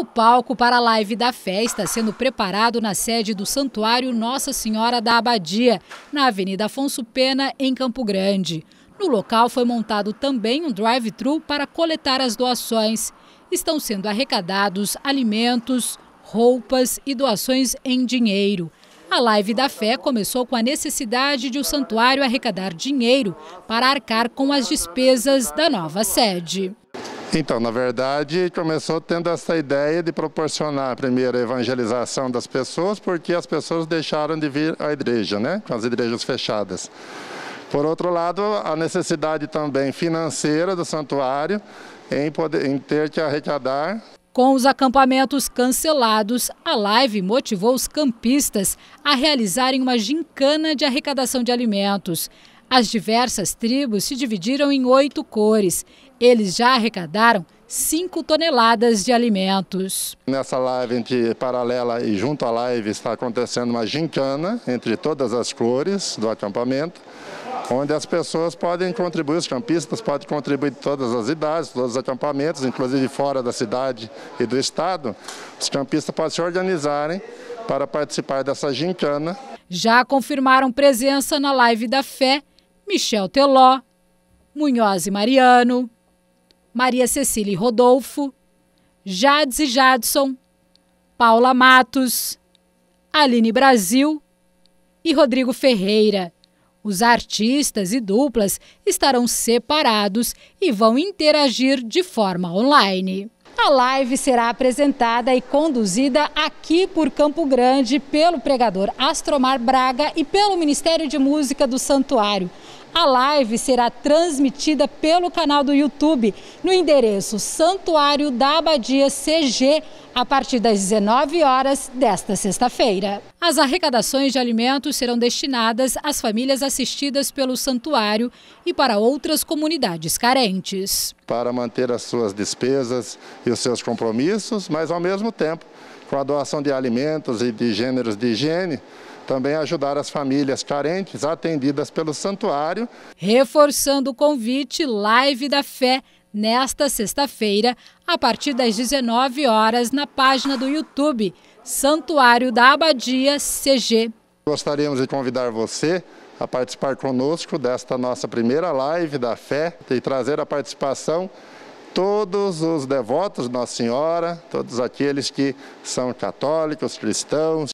O palco para a live da fé está sendo preparado na sede do Santuário Nossa Senhora da Abadia, na Avenida Afonso Pena, em Campo Grande. No local foi montado também um drive-thru para coletar as doações. Estão sendo arrecadados alimentos, roupas e doações em dinheiro. A Live da Fé começou com a necessidade de o santuário arrecadar dinheiro para arcar com as despesas da nova sede. Então, na verdade, começou tendo essa ideia de proporcionar primeiro a evangelização das pessoas, porque as pessoas deixaram de vir à igreja, né? Com as igrejas fechadas. Por outro lado, a necessidade também financeira do santuário em, poder, em ter que arrecadar. Com os acampamentos cancelados, a live motivou os campistas a realizarem uma gincana de arrecadação de alimentos. As diversas tribos se dividiram em oito cores. Eles já arrecadaram cinco toneladas de alimentos. Nessa live, entre paralela e junto à live, está acontecendo uma gincana entre todas as cores do acampamento, onde as pessoas podem contribuir, os campistas podem contribuir de todas as idades, todos os acampamentos, inclusive fora da cidade e do estado. Os campistas podem se organizarem para participar dessa gincana. Já confirmaram presença na live da fé Michel Teló, Munhoz e Mariano, Maria Cecília e Rodolfo, Jades e Jadson, Paula Matos, Aline Brasil e Rodrigo Ferreira. Os artistas e duplas estarão separados e vão interagir de forma online. A live será apresentada e conduzida aqui por Campo Grande pelo pregador Astromar Braga e pelo Ministério de Música do Santuário. A live será transmitida pelo canal do YouTube no endereço Santuário da Abadia CG a partir das 19 horas desta sexta-feira. As arrecadações de alimentos serão destinadas às famílias assistidas pelo santuário e para outras comunidades carentes. Para manter as suas despesas e os seus compromissos, mas ao mesmo tempo, com a doação de alimentos e de gêneros de higiene, também ajudar as famílias carentes atendidas pelo santuário. Reforçando o convite, Live da Fé, nesta sexta-feira, a partir das 19 horas, na página do YouTube, Santuário da Abadia CG. Gostaríamos de convidar você a participar conosco desta nossa primeira live da fé e trazer a participação todos os devotos de Nossa Senhora, todos aqueles que são católicos, cristãos.